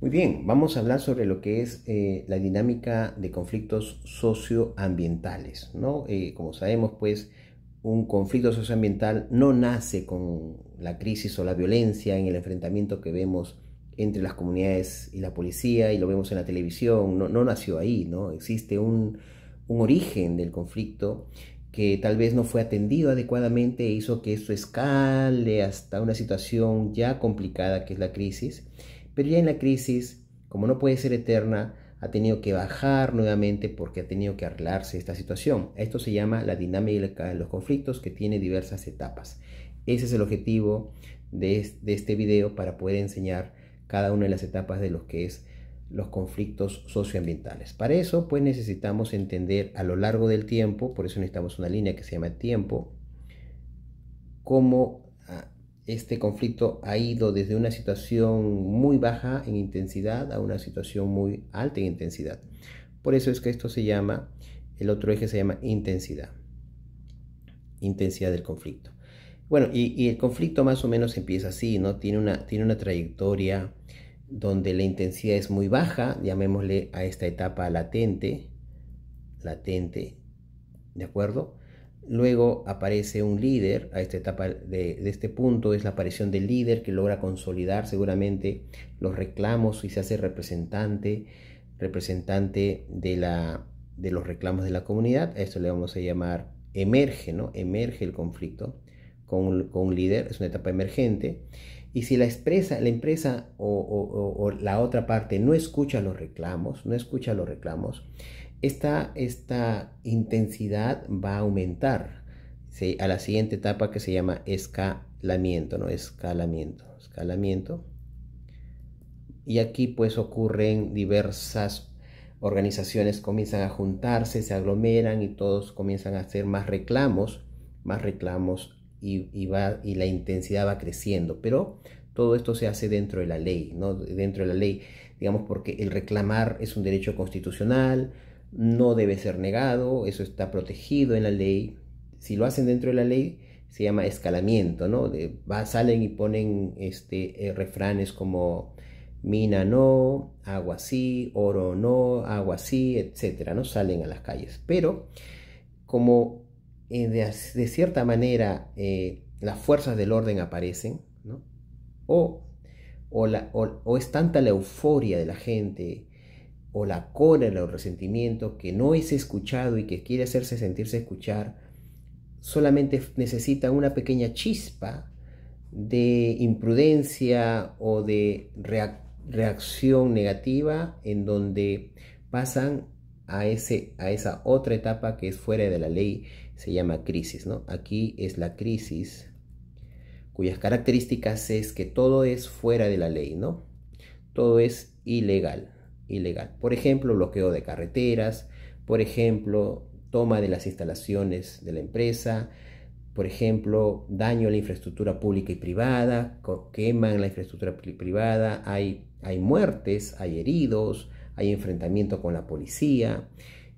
Muy bien, vamos a hablar sobre lo que es eh, la dinámica de conflictos socioambientales. Eh, como sabemos, pues un conflicto socioambiental no nace con la crisis o la violencia en el enfrentamiento que vemos entre las comunidades y la policía y lo vemos en la televisión, no, nació ahí, ¿no? Existe un, un origen del conflicto que tal vez no fue atendido adecuadamente e hizo que eso escale hasta una situación ya complicada que es la crisis pero ya en la crisis, como no puede ser eterna, ha tenido que bajar nuevamente porque ha tenido que arreglarse esta situación. Esto se llama la dinámica de los conflictos que tiene diversas etapas. Ese es el objetivo de, este video para poder enseñar cada una de las etapas de los que es los conflictos socioambientales. Para eso, pues necesitamos entender a lo largo del tiempo, por eso necesitamos una línea que se llama tiempo, cómo este conflicto ha ido desde una situación muy baja en intensidad a una situación muy alta en intensidad. Por eso es que esto se llama, el otro eje se llama intensidad. Intensidad del conflicto. Bueno, y, el conflicto más o menos empieza así, ¿no? Tiene una, tiene una trayectoria donde la intensidad es muy baja, llamémosle a esta etapa latente, latente, ¿de acuerdo? Luego aparece un líder, a esta etapa de, este punto es la aparición del líder que logra consolidar seguramente los reclamos y se hace representante, representante de, la, de los reclamos de la comunidad. A esto le vamos a llamar emerge, ¿no? Emerge el conflicto con, un líder, es una etapa emergente. Y si la empresa, la empresa o, la otra parte no escucha los reclamos, no escucha los reclamos, esta, esta intensidad va a aumentar a la siguiente etapa que se llama escalamiento, ¿no? Escalamiento, escalamiento. Y aquí pues ocurren diversas organizaciones, comienzan a juntarse, se aglomeran y todos comienzan a hacer más reclamos, más reclamos y, y, va, y la intensidad va creciendo. Pero todo esto se hace dentro de la ley, ¿no? Dentro de la ley, digamos, porque el reclamar es un derecho constitucional, no debe ser negado, eso está protegido en la ley. Si lo hacen dentro de la ley, se llama escalamiento, ¿no? salen y ponen este, eh, refranes como mina no, agua sí, oro no, agua sí, etcétera, ¿no? Salen a las calles. Pero como eh, de, cierta manera eh, las fuerzas del orden aparecen, O, o, o es tanta la euforia de la gente, o la cólera o resentimiento que no es escuchado y que quiere hacerse sentirse escuchar, solamente necesita una pequeña chispa de imprudencia o de reacción negativa en donde pasan a, ese, a esa otra etapa que es fuera de la ley, se llama crisis. ¿no? Aquí es la crisis cuyas características es que todo es fuera de la ley, ¿no? Todo es ilegal ilegal. Por ejemplo, bloqueo de carreteras, por ejemplo, toma de las instalaciones de la empresa, por ejemplo, daño a la infraestructura pública y privada, queman la infraestructura privada, hay, hay muertes, hay heridos, hay enfrentamiento con la policía.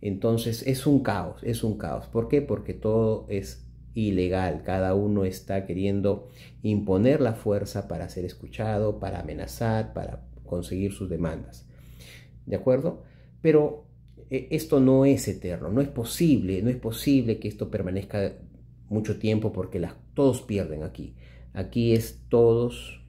Entonces es un caos, es un caos. ¿Por qué? Porque todo es ilegal, cada uno está queriendo imponer la fuerza para ser escuchado, para amenazar, para conseguir sus demandas. ¿de acuerdo? Pero eh, esto no es eterno, no es posible, no es posible que esto permanezca mucho tiempo porque todos pierden aquí. Aquí es todos,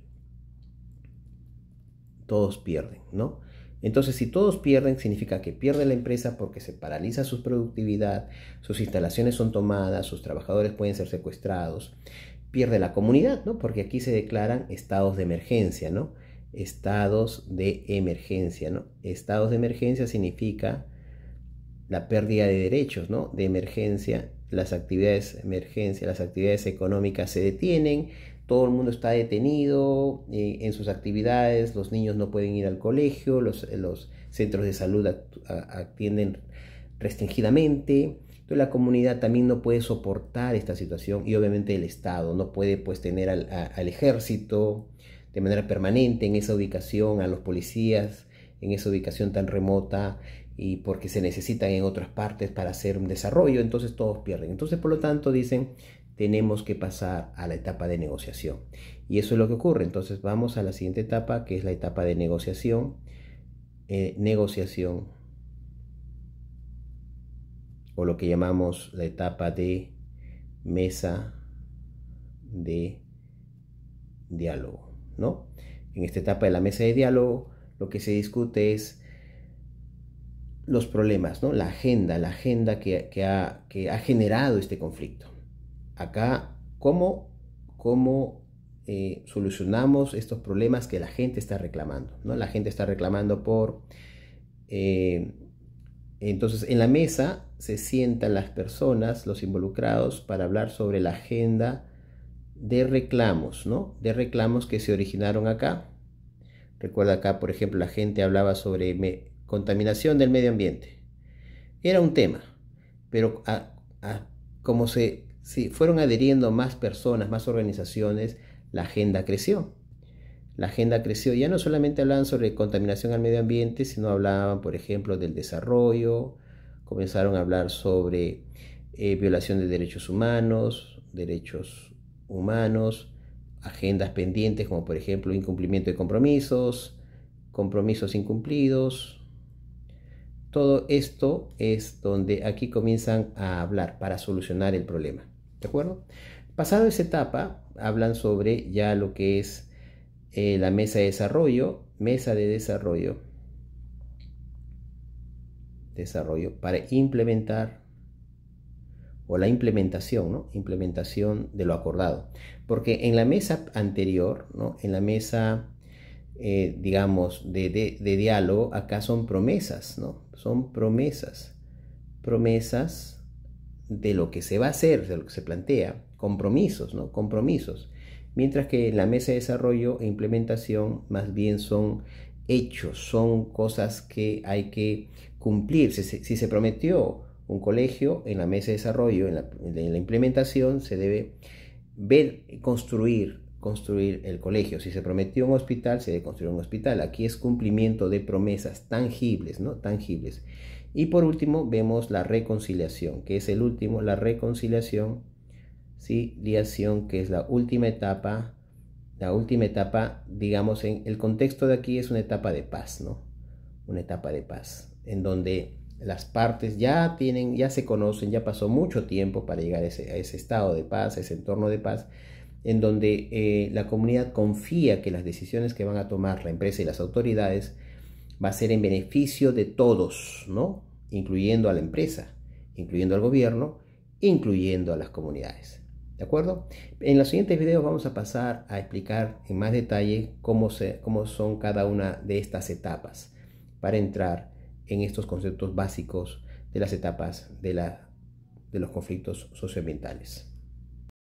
todos pierden, ¿no? Entonces, si todos pierden, significa que pierde la empresa porque se paraliza su productividad, sus instalaciones son tomadas, sus trabajadores pueden ser secuestrados, pierde la comunidad, ¿no? Porque aquí se declaran estados de emergencia, ¿no? estados de emergencia. ¿no? Estados de emergencia significa la pérdida de derechos ¿no? de emergencia, las actividades de emergencia, las actividades económicas se detienen, todo el mundo está detenido eh, en sus actividades, los niños no pueden ir al colegio, los, los centros de salud atienden restringidamente, entonces la comunidad también no puede soportar esta situación y obviamente el Estado no puede pues tener al ejército, de manera permanente en esa ubicación a los policías, en esa ubicación tan remota y porque se necesitan en otras partes para hacer un desarrollo, entonces todos pierden. Entonces, por lo tanto, dicen, tenemos que pasar a la etapa de negociación. Y eso es lo que ocurre. Entonces, vamos a la siguiente etapa, que es la etapa de negociación. Eh, negociación o lo que llamamos la etapa de mesa de diálogo. En esta etapa de la mesa de diálogo, lo que se discute es los problemas, La agenda, la agenda que, ha, generado este conflicto. Acá, ¿cómo, eh, solucionamos estos problemas que la gente está reclamando? La gente está reclamando por... Eh, entonces, en la mesa se sientan las personas, los involucrados, para hablar sobre la agenda de reclamos, ¿no? De reclamos que se originaron acá. Recuerda acá, por ejemplo, la gente hablaba sobre contaminación del medio ambiente. Era un tema, pero como se fueron adheriendo más personas, más organizaciones, la agenda creció. La agenda creció. Ya no solamente hablaban sobre contaminación al medio ambiente, sino hablaban, por ejemplo, del desarrollo, comenzaron a hablar sobre eh, violación de derechos humanos, derechos humanos, agendas pendientes como por ejemplo incumplimiento de compromisos, compromisos incumplidos. Todo esto es donde aquí comienzan a hablar para solucionar el problema. ¿De acuerdo? Pasado esa etapa, hablan sobre ya lo que es eh, la mesa de desarrollo, mesa de desarrollo, desarrollo para implementar o la implementación, Implementación de lo acordado. Porque en la mesa anterior, En la mesa, eh, digamos, de, diálogo, acá son promesas, ¿no? Son promesas. Promesas de lo que se va a hacer, de lo que se plantea, compromisos, ¿no? Compromisos. Mientras que en la mesa de desarrollo e implementación más bien son hechos, son cosas que hay que cumplir. si se prometió un colegio en la mesa de desarrollo, en la, implementación, se debe ver, construir, construir el colegio. Si se prometió un hospital, se debe construir un hospital. Aquí es cumplimiento de promesas tangibles, ¿no? Tangibles. Y por último, vemos la reconciliación, que es el último, la reconciliación, ¿sí? Liación, que es la última etapa. La última etapa, digamos, en el contexto de aquí es una etapa de paz, ¿no? Una etapa de paz, en donde las partes ya tienen, ya se conocen, ya pasó mucho tiempo para llegar a ese, estado de paz, a ese entorno de paz, en donde eh, la comunidad confía que las decisiones que van a tomar la empresa y las autoridades va a ser en beneficio de todos, ¿no? Incluyendo a la empresa, incluyendo al gobierno, incluyendo a las comunidades. ¿De acuerdo? En los siguientes videos vamos a pasar a explicar en más detalle cómo, se, cómo son cada una de estas etapas para entrar en estos conceptos básicos de las etapas de, la, de los conflictos socioambientales.